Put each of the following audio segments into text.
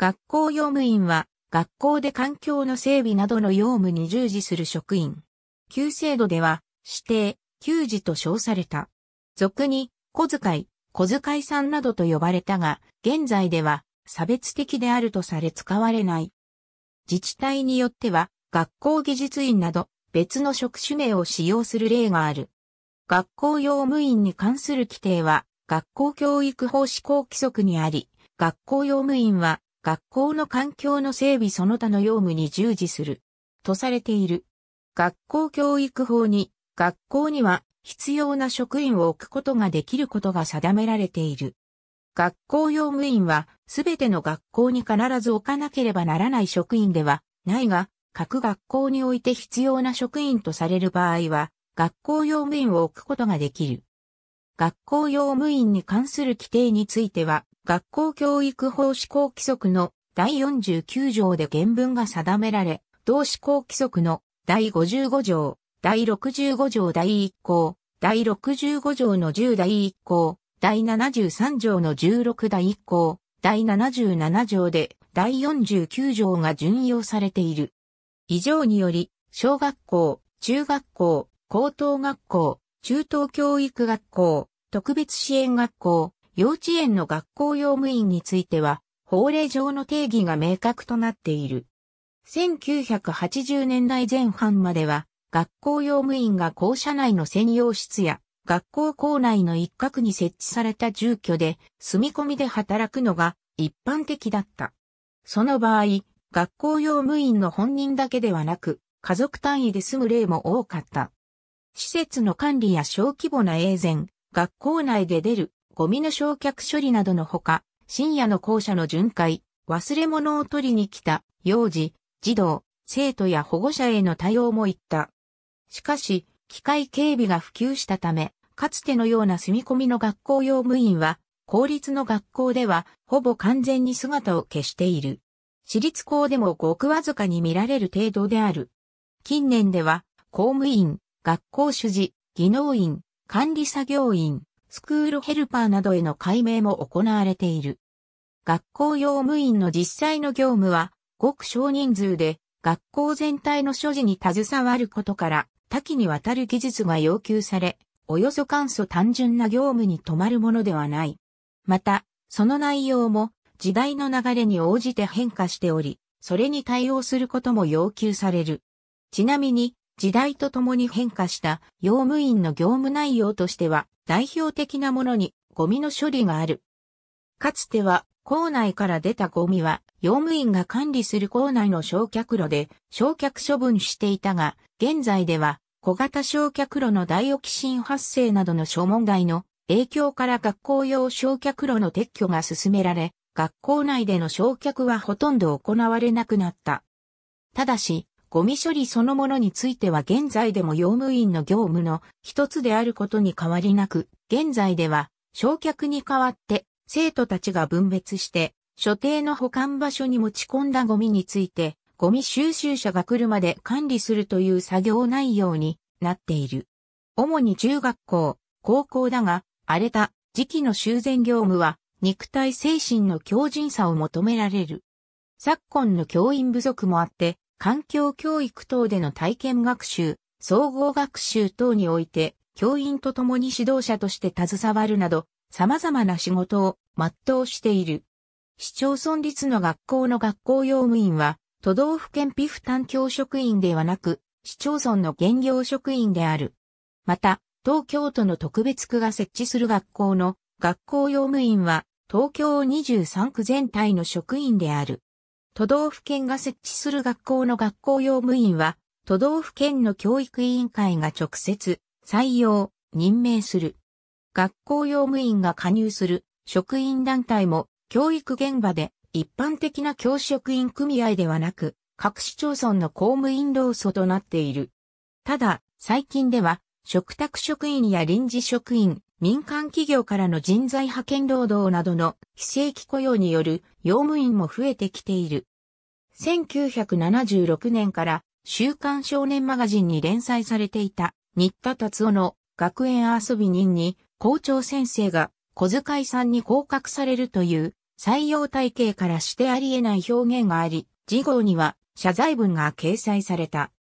学校用務員は、学校で環境の整備などの用務に従事する職員。旧制度では、指定、給児と称された。俗に、小遣い、小遣いさんなどと呼ばれたが、現在では、差別的であるとされ使われない。自治体によっては、学校技術員など、別の職種名を使用する例がある。学校用務員に関する規定は、学校教育法施行規則にあり、学校用務員は、学校の環境の整備その他の用務に従事する、とされている。学校教育法に、学校には必要な職員を置くことができることが定められている。学校用務員は、すべての学校に必ず置かなければならない職員ではないが、各学校において必要な職員とされる場合は、学校用務員を置くことができる。学校用務員に関する規定については、学校教育法施行規則の第49条で原文が定められ、同施行規則の第55条、第65条第1項、第65条の10第1項、第73条の16第1項、第77条で第49条が準用されている。以上により、小学校、中学校、高等学校、中等教育学校、特別支援学校、幼稚園の学校用務員については、法令上の定義が明確となっている。1980年代前半までは、学校用務員が校舎内の専用室や、学校校内の一角に設置された住居で、住み込みで働くのが一般的だった。その場合、学校用務員の本人だけではなく、家族単位で住む例も多かった。施設の管理や小規模な営善、学校内で出る、ゴミの焼却処理などのほか、深夜の校舎の巡回、忘れ物を取りに来た、幼児、児童、生徒や保護者への対応も言った。しかし、機械警備が普及したため、かつてのような住み込みの学校用務員は、公立の学校では、ほぼ完全に姿を消している。私立校でもごくわずかに見られる程度である。近年では、公務員、学校主事、技能員、管理作業員、スクールヘルパーなどへの解明も行われている。学校用務員の実際の業務は、ごく少人数で、学校全体の所持に携わることから、多岐にわたる技術が要求され、およそ簡素単純な業務に止まるものではない。また、その内容も時代の流れに応じて変化しており、それに対応することも要求される。ちなみに、時代とともに変化した用務員の業務内容としては代表的なものにゴミの処理がある。かつては校内から出たゴミは用務員が管理する校内の焼却炉で焼却処分していたが、現在では小型焼却炉のダイオキシン発生などの諸問題の影響から学校用焼却炉の撤去が進められ、学校内での焼却はほとんど行われなくなった。ただし、ゴミ処理そのものについては現在でも用務員の業務の一つであることに変わりなく、現在では焼却に代わって生徒たちが分別して所定の保管場所に持ち込んだゴミについてゴミ収集車が来るまで管理するという作業内容になっている。主に中学校、高校だが荒れた時期の修繕業務は肉体精神の強靭さを求められる。昨今の教員不足もあって、環境教育等での体験学習、総合学習等において、教員と共に指導者として携わるなど、様々な仕事を全うしている。市町村立の学校の学校用務員は、都道府県ピフ担教職員ではなく、市町村の現業職員である。また、東京都の特別区が設置する学校の学校用務員は、東京23区全体の職員である。都道府県が設置する学校の学校用務員は、都道府県の教育委員会が直接、採用、任命する。学校用務員が加入する職員団体も、教育現場で一般的な教職員組合ではなく、各市町村の公務員労組となっている。ただ、最近では、嘱託職員や臨時職員、民間企業からの人材派遣労働などの非正規雇用による用務員も増えてきている。1976年から週刊少年マガジンに連載されていた新田達夫の学園遊び人に校長先生が小遣いさんに降格されるという採用体系からしてあり得ない表現があり、事後には謝罪文が掲載された。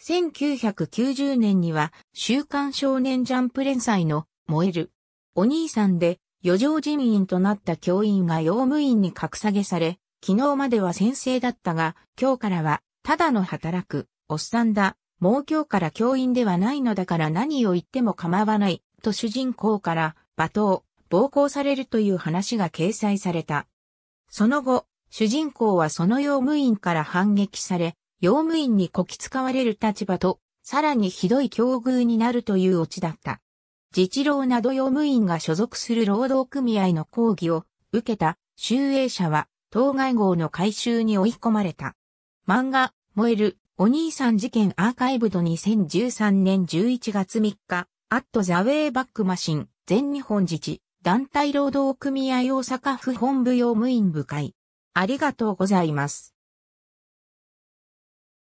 1990年には週刊少年ジャンプ連載の燃える。お兄さんで余剰人員となった教員が用務員に格下げされ、昨日までは先生だったが、今日からは、ただの働く、おっさんだ、もう今日から教員ではないのだから何を言っても構わない、と主人公から、罵倒、暴行されるという話が掲載された。その後、主人公はその用務員から反撃され、用務員にこき使われる立場と、さらにひどい境遇になるというオチだった。自治労など用務員が所属する労働組合の抗議を受けた集英社は当該号の回収に追い込まれた。漫画、燃える、お兄さん事件アーカイブド2013年11月3日、アットザウェイバックマシン、全日本自治、団体労働組合大阪府本部用務員部会。ありがとうございます。